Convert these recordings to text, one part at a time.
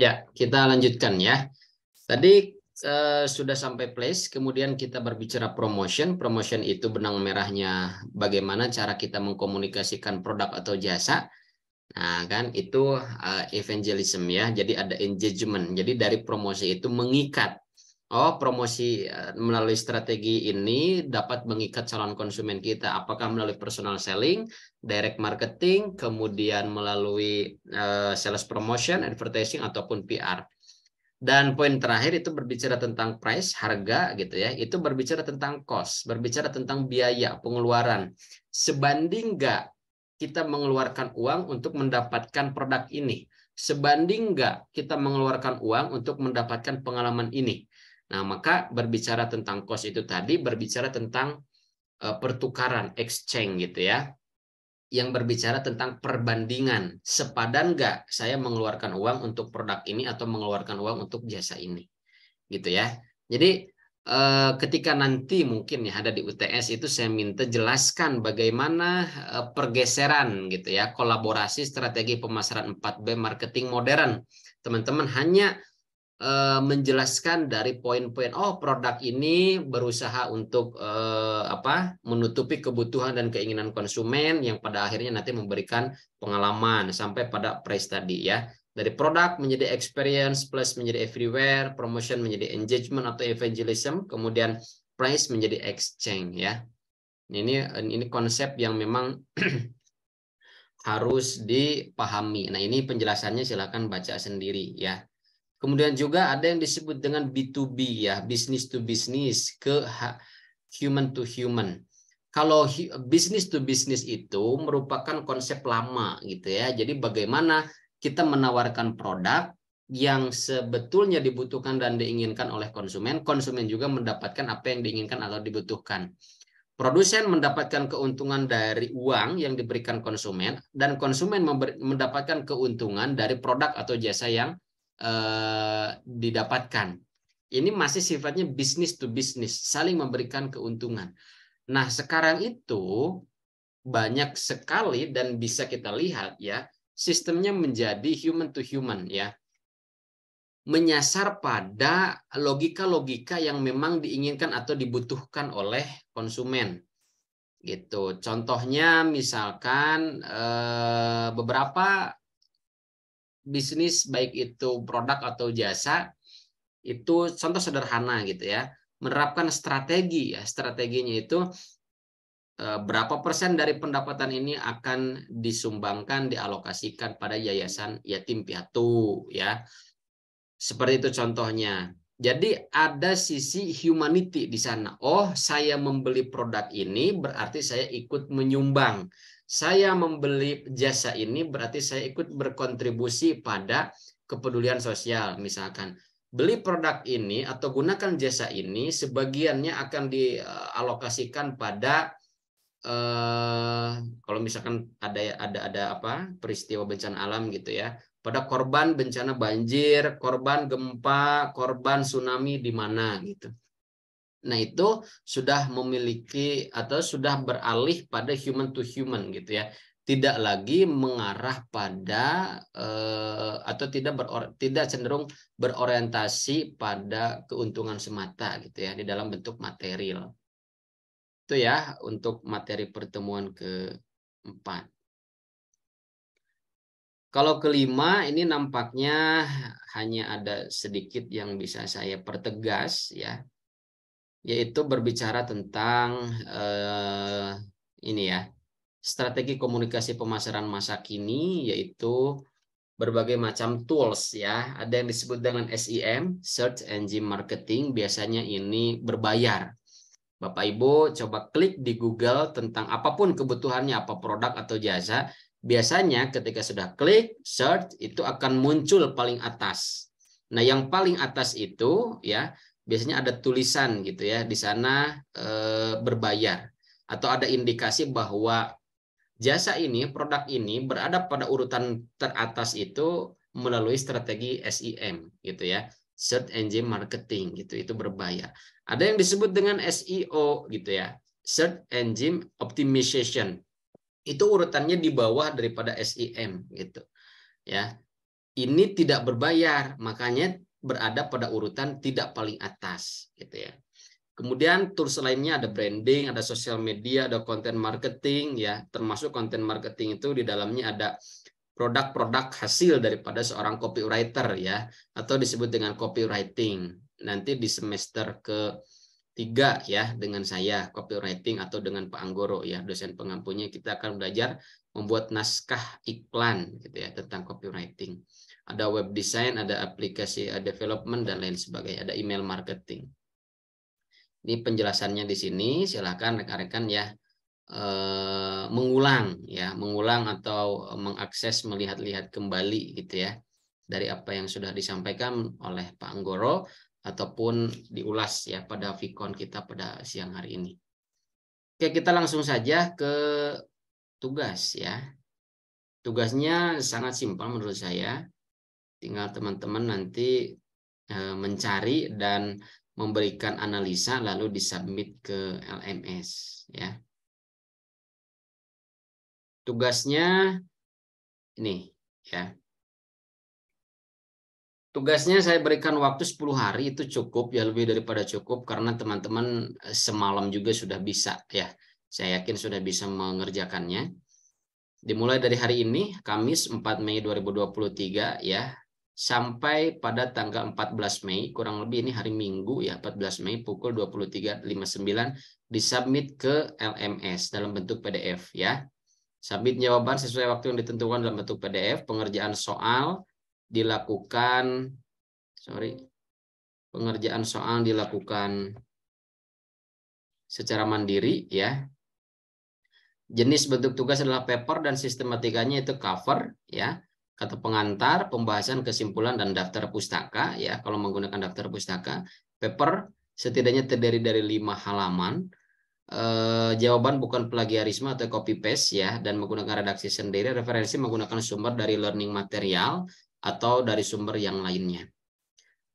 Ya, kita lanjutkan ya. Tadi eh, sudah sampai place, kemudian kita berbicara promotion. Promotion itu benang merahnya bagaimana cara kita mengkomunikasikan produk atau jasa. Nah, kan itu uh, evangelism ya. Jadi ada engagement. Jadi dari promosi itu mengikat Oh, promosi eh, melalui strategi ini dapat mengikat calon konsumen kita. Apakah melalui personal selling, direct marketing, kemudian melalui eh, sales promotion, advertising ataupun PR. Dan poin terakhir itu berbicara tentang price, harga gitu ya. Itu berbicara tentang cost, berbicara tentang biaya, pengeluaran. Sebanding nggak kita mengeluarkan uang untuk mendapatkan produk ini? Sebanding nggak kita mengeluarkan uang untuk mendapatkan pengalaman ini? Nah, maka berbicara tentang cost itu tadi berbicara tentang eh, pertukaran exchange gitu ya. Yang berbicara tentang perbandingan, sepadan nggak saya mengeluarkan uang untuk produk ini atau mengeluarkan uang untuk jasa ini. Gitu ya. Jadi eh, ketika nanti mungkin ya ada di UTS itu saya minta jelaskan bagaimana eh, pergeseran gitu ya, kolaborasi strategi pemasaran 4B marketing modern. Teman-teman hanya Eh, menjelaskan dari poin-poin oh produk ini berusaha untuk eh, apa menutupi kebutuhan dan keinginan konsumen yang pada akhirnya nanti memberikan pengalaman sampai pada price tadi ya dari produk menjadi experience plus menjadi everywhere promotion menjadi engagement atau evangelism kemudian price menjadi exchange ya ini ini konsep yang memang harus dipahami. Nah, ini penjelasannya silahkan baca sendiri ya. Kemudian juga ada yang disebut dengan B2B ya, business to business ke human to human. Kalau business to business itu merupakan konsep lama gitu ya. Jadi bagaimana kita menawarkan produk yang sebetulnya dibutuhkan dan diinginkan oleh konsumen, konsumen juga mendapatkan apa yang diinginkan atau dibutuhkan. Produsen mendapatkan keuntungan dari uang yang diberikan konsumen dan konsumen mendapatkan keuntungan dari produk atau jasa yang Eh, didapatkan. Ini masih sifatnya bisnis to bisnis, saling memberikan keuntungan. Nah, sekarang itu banyak sekali dan bisa kita lihat ya, sistemnya menjadi human to human ya. Menyasar pada logika-logika yang memang diinginkan atau dibutuhkan oleh konsumen gitu. Contohnya misalkan eh, beberapa bisnis baik itu produk atau jasa itu contoh sederhana gitu ya menerapkan strategi ya strateginya itu eh, berapa persen dari pendapatan ini akan disumbangkan dialokasikan pada yayasan yatim piatu ya seperti itu contohnya jadi ada sisi humanity di sana oh saya membeli produk ini berarti saya ikut menyumbang saya membeli jasa ini berarti saya ikut berkontribusi pada kepedulian sosial misalkan beli produk ini atau gunakan jasa ini sebagiannya akan dialokasikan pada eh, kalau misalkan ada ya, ada ada apa peristiwa bencana alam gitu ya pada korban bencana banjir korban gempa korban tsunami di mana gitu Nah, itu sudah memiliki atau sudah beralih pada human to human gitu ya. Tidak lagi mengarah pada eh, atau tidak beror, tidak cenderung berorientasi pada keuntungan semata gitu ya di dalam bentuk material. Itu ya untuk materi pertemuan keempat. Kalau kelima ini nampaknya hanya ada sedikit yang bisa saya pertegas ya yaitu berbicara tentang eh, ini ya strategi komunikasi pemasaran masa kini yaitu berbagai macam tools ya ada yang disebut dengan SEM search engine marketing biasanya ini berbayar Bapak Ibu coba klik di Google tentang apapun kebutuhannya apa produk atau jasa biasanya ketika sudah klik search itu akan muncul paling atas nah yang paling atas itu ya biasanya ada tulisan gitu ya di sana e, berbayar atau ada indikasi bahwa jasa ini produk ini berada pada urutan teratas itu melalui strategi SEM gitu ya search engine marketing gitu itu berbayar ada yang disebut dengan SEO gitu ya search engine optimization itu urutannya di bawah daripada SEM gitu ya ini tidak berbayar makanya berada pada urutan tidak paling atas gitu ya. Kemudian tools lainnya ada branding, ada sosial media, ada content marketing ya, termasuk content marketing itu di dalamnya ada produk-produk hasil daripada seorang copywriter ya atau disebut dengan copywriting. Nanti di semester ke tiga ya dengan saya copywriting atau dengan Pak Anggoro ya dosen pengampunya kita akan belajar membuat naskah iklan gitu ya tentang copywriting ada web design, ada aplikasi ada development dan lain sebagainya, ada email marketing. Ini penjelasannya di sini, silahkan rekan-rekan ya eh, mengulang ya, mengulang atau mengakses melihat-lihat kembali gitu ya dari apa yang sudah disampaikan oleh Pak Anggoro ataupun diulas ya pada Vicon kita pada siang hari ini. Oke, kita langsung saja ke tugas ya. Tugasnya sangat simpel menurut saya Tinggal teman-teman nanti eh, mencari dan memberikan analisa lalu disubmit ke LMS ya. Tugasnya ini ya. Tugasnya saya berikan waktu 10 hari itu cukup ya lebih daripada cukup karena teman-teman eh, semalam juga sudah bisa ya. Saya yakin sudah bisa mengerjakannya. Dimulai dari hari ini Kamis 4 Mei 2023 ya sampai pada tanggal 14 Mei, kurang lebih ini hari Minggu ya, 14 Mei pukul 23.59 disubmit ke LMS dalam bentuk PDF ya. Submit jawaban sesuai waktu yang ditentukan dalam bentuk PDF, pengerjaan soal dilakukan sorry pengerjaan soal dilakukan secara mandiri ya. Jenis bentuk tugas adalah paper dan sistematikanya itu cover ya atau pengantar, pembahasan, kesimpulan, dan daftar pustaka. Ya, kalau menggunakan daftar pustaka, paper setidaknya terdiri dari lima halaman. E, jawaban bukan plagiarisme atau copy paste ya, dan menggunakan redaksi sendiri. Referensi menggunakan sumber dari learning material atau dari sumber yang lainnya.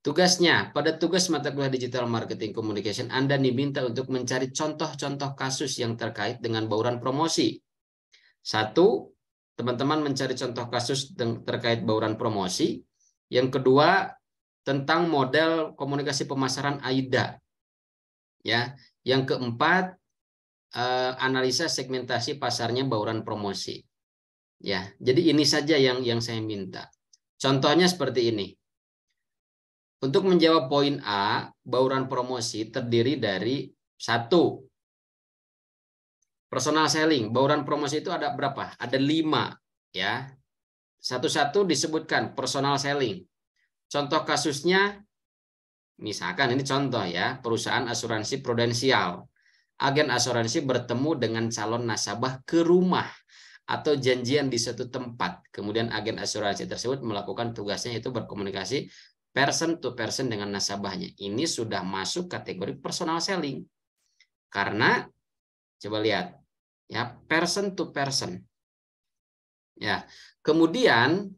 Tugasnya, pada tugas mata kuliah Digital Marketing Communication, Anda diminta untuk mencari contoh-contoh kasus yang terkait dengan bauran promosi. Satu, teman-teman mencari contoh kasus terkait bauran promosi. Yang kedua, tentang model komunikasi pemasaran AIDA. Ya, yang keempat, eh, analisa segmentasi pasarnya bauran promosi. Ya, jadi ini saja yang yang saya minta. Contohnya seperti ini. Untuk menjawab poin A, bauran promosi terdiri dari satu Personal selling, bauran promosi itu ada berapa? Ada lima, ya. Satu-satu disebutkan personal selling. Contoh kasusnya, misalkan ini contoh ya, perusahaan asuransi prudensial. Agen asuransi bertemu dengan calon nasabah ke rumah atau janjian di satu tempat. Kemudian agen asuransi tersebut melakukan tugasnya itu berkomunikasi person to person dengan nasabahnya. Ini sudah masuk kategori personal selling. Karena coba lihat ya person to person. Ya. Kemudian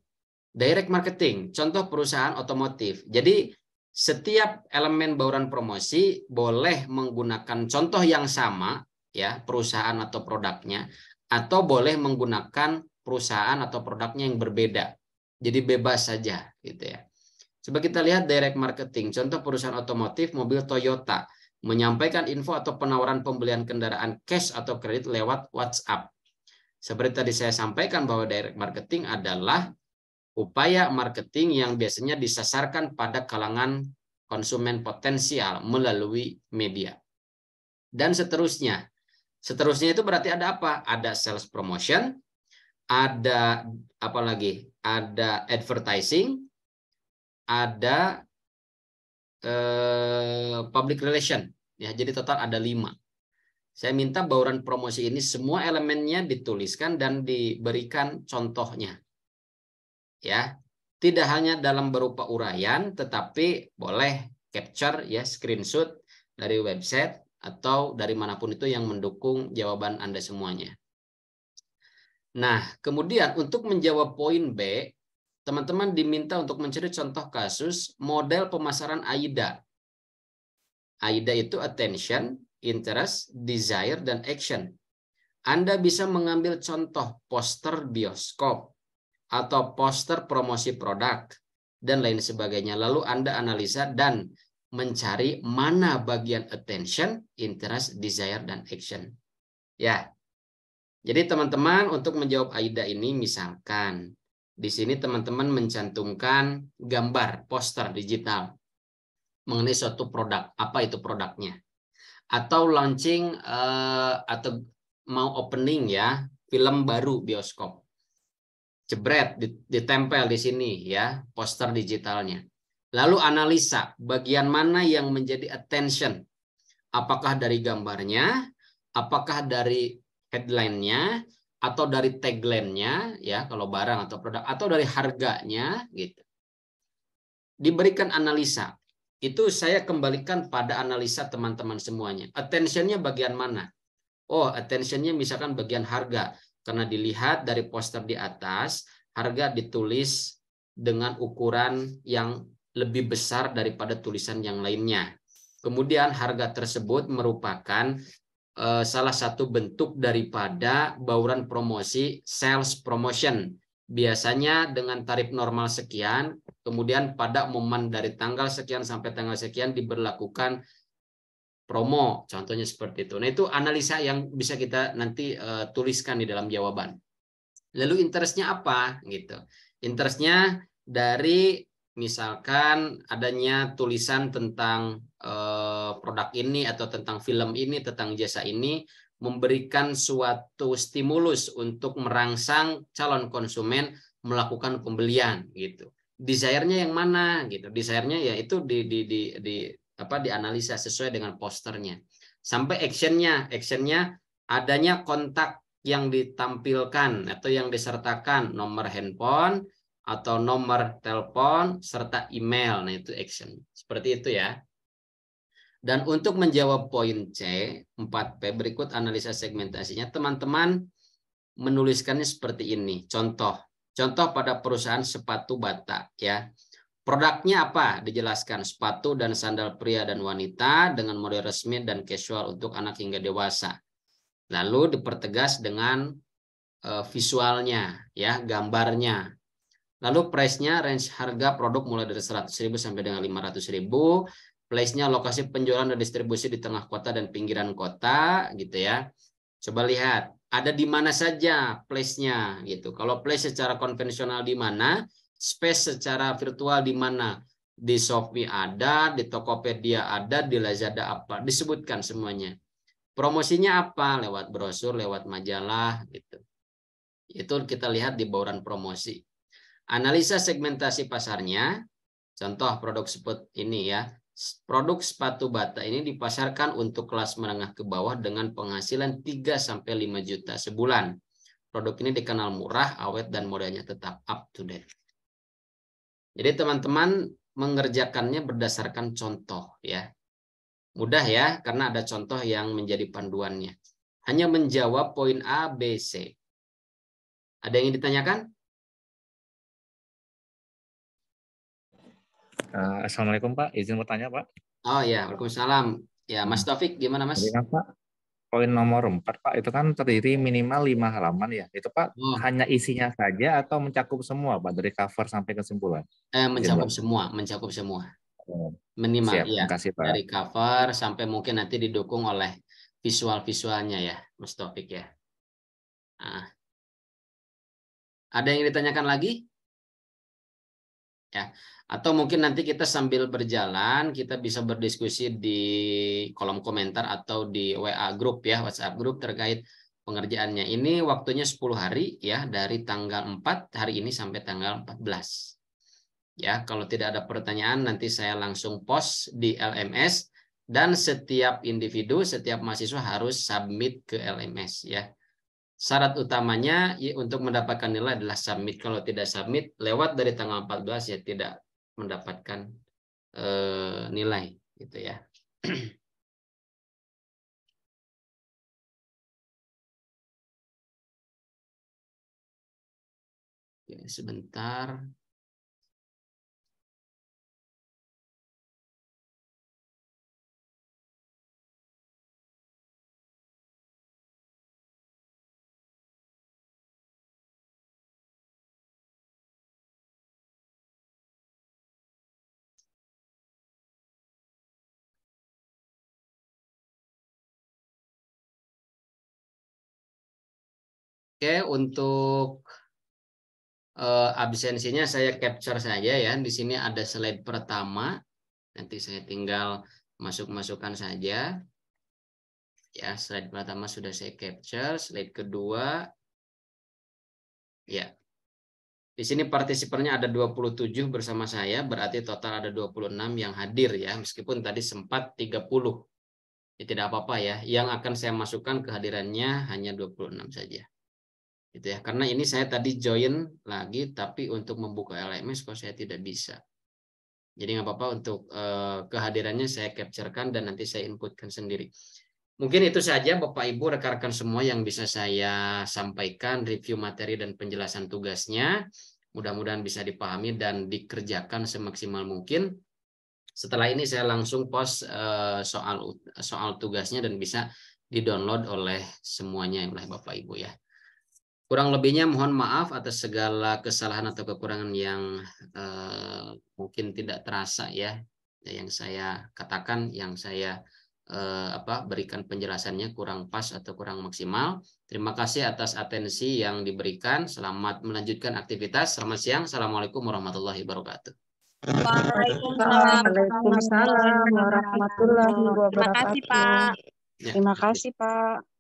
direct marketing, contoh perusahaan otomotif. Jadi setiap elemen bauran promosi boleh menggunakan contoh yang sama ya perusahaan atau produknya atau boleh menggunakan perusahaan atau produknya yang berbeda. Jadi bebas saja gitu ya. Coba kita lihat direct marketing. Contoh perusahaan otomotif mobil Toyota menyampaikan info atau penawaran pembelian kendaraan cash atau kredit lewat WhatsApp. Seperti tadi saya sampaikan bahwa direct marketing adalah upaya marketing yang biasanya disasarkan pada kalangan konsumen potensial melalui media. Dan seterusnya. Seterusnya itu berarti ada apa? Ada sales promotion, ada apa lagi? Ada advertising, ada Eh, public relation. Ya, jadi total ada lima. Saya minta bauran promosi ini semua elemennya dituliskan dan diberikan contohnya. Ya, tidak hanya dalam berupa uraian, tetapi boleh capture ya screenshot dari website atau dari manapun itu yang mendukung jawaban Anda semuanya. Nah, kemudian untuk menjawab poin B, teman-teman diminta untuk mencari contoh kasus model pemasaran AIDA. AIDA itu attention, interest, desire, dan action. Anda bisa mengambil contoh poster bioskop atau poster promosi produk dan lain sebagainya. Lalu Anda analisa dan mencari mana bagian attention, interest, desire, dan action. Ya, jadi teman-teman untuk menjawab AIDA ini misalkan di sini teman-teman mencantumkan gambar poster digital mengenai suatu produk, apa itu produknya. Atau launching uh, atau mau opening ya, film baru bioskop. Jebret ditempel di sini ya, poster digitalnya. Lalu analisa bagian mana yang menjadi attention. Apakah dari gambarnya, apakah dari headline-nya, atau dari tagline-nya ya kalau barang atau produk atau dari harganya gitu. Diberikan analisa. Itu saya kembalikan pada analisa teman-teman semuanya. attentionnya bagian mana? Oh, attentionnya misalkan bagian harga karena dilihat dari poster di atas harga ditulis dengan ukuran yang lebih besar daripada tulisan yang lainnya. Kemudian harga tersebut merupakan Eh, salah satu bentuk daripada bauran promosi sales promotion. Biasanya dengan tarif normal sekian, kemudian pada momen dari tanggal sekian sampai tanggal sekian diberlakukan promo, contohnya seperti itu. Nah itu analisa yang bisa kita nanti uh, tuliskan di dalam jawaban. Lalu interestnya apa gitu? Interestnya dari misalkan adanya tulisan tentang uh, produk ini atau tentang film ini, tentang jasa ini memberikan suatu stimulus untuk merangsang calon konsumen melakukan pembelian gitu. Desire-nya yang mana gitu. Desire-nya ya itu di, di, di, di apa dianalisa sesuai dengan posternya. Sampai actionnya, actionnya adanya kontak yang ditampilkan atau yang disertakan nomor handphone atau nomor telepon serta email. Nah, itu action. Seperti itu ya. Dan untuk menjawab poin C, 4P berikut analisa segmentasinya, teman-teman menuliskannya seperti ini. Contoh, contoh pada perusahaan sepatu bata ya. Produknya apa? Dijelaskan sepatu dan sandal pria dan wanita dengan model resmi dan casual untuk anak hingga dewasa. Lalu dipertegas dengan eh, visualnya ya, gambarnya. Lalu price-nya range harga produk mulai dari 100.000 sampai dengan 500.000 place-nya lokasi penjualan dan distribusi di tengah kota dan pinggiran kota gitu ya. Coba lihat, ada di mana saja place-nya gitu. Kalau place secara konvensional di mana, space secara virtual di mana? Di Shopee ada, di Tokopedia ada, di Lazada apa, disebutkan semuanya. Promosinya apa? Lewat brosur, lewat majalah gitu. Itu kita lihat di bauran promosi. Analisa segmentasi pasarnya, contoh produk sebut ini ya, Produk sepatu bata ini dipasarkan untuk kelas menengah ke bawah dengan penghasilan 3 sampai 5 juta sebulan. Produk ini dikenal murah, awet dan modelnya tetap up to date. Jadi teman-teman mengerjakannya berdasarkan contoh ya. Mudah ya karena ada contoh yang menjadi panduannya. Hanya menjawab poin A, B, C. Ada yang ditanyakan? Uh, Assalamualaikum Pak, izin bertanya Pak. Oh ya, Waalaikumsalam. Ya, Mas nah, Taufik gimana Mas? Ya, Pak? Poin nomor 4 Pak, itu kan terdiri minimal lima halaman ya. Itu Pak oh. hanya isinya saja atau mencakup semua Pak dari cover sampai kesimpulan? Eh, mencakup izin, semua, mencakup semua. Oh. Minimal Siap, ya. Kasih, Pak. Dari cover sampai mungkin nanti didukung oleh visual-visualnya ya, Mas Taufik ya. Nah. Ada yang ditanyakan lagi? ya atau mungkin nanti kita sambil berjalan kita bisa berdiskusi di kolom komentar atau di WA grup ya WhatsApp grup terkait pengerjaannya ini waktunya 10 hari ya dari tanggal 4 hari ini sampai tanggal 14 ya kalau tidak ada pertanyaan nanti saya langsung post di LMS dan setiap individu setiap mahasiswa harus submit ke LMS ya syarat utamanya ya untuk mendapatkan nilai adalah submit. Kalau tidak submit, lewat dari tanggal 14 ya tidak mendapatkan eh, nilai, gitu ya. ya sebentar. Oke, untuk uh, absensinya saya capture saja ya. Di sini ada slide pertama. Nanti saya tinggal masuk-masukkan saja. Ya, slide pertama sudah saya capture, slide kedua. Ya. Di sini partisipannya ada 27 bersama saya, berarti total ada 26 yang hadir ya, meskipun tadi sempat 30. Ya, tidak apa-apa ya. Yang akan saya masukkan kehadirannya hanya 26 saja gitu ya karena ini saya tadi join lagi tapi untuk membuka LMS kok saya tidak bisa jadi nggak apa-apa untuk uh, kehadirannya saya capturekan dan nanti saya inputkan sendiri mungkin itu saja Bapak Ibu rekan-rekan semua yang bisa saya sampaikan review materi dan penjelasan tugasnya mudah-mudahan bisa dipahami dan dikerjakan semaksimal mungkin setelah ini saya langsung post eh, soal soal tugasnya dan bisa didownload oleh semuanya oleh Bapak Ibu ya. Kurang lebihnya mohon maaf atas segala kesalahan atau kekurangan yang eh, mungkin tidak terasa ya, yang saya katakan, yang saya eh, apa berikan penjelasannya kurang pas atau kurang maksimal. Terima kasih atas atensi yang diberikan. Selamat melanjutkan aktivitas. Selamat siang. Assalamualaikum warahmatullahi wabarakatuh. Waalaikumsalam warahmatullahi wabarakatuh. Terima kasih Pak. Ya. Terima kasih Pak.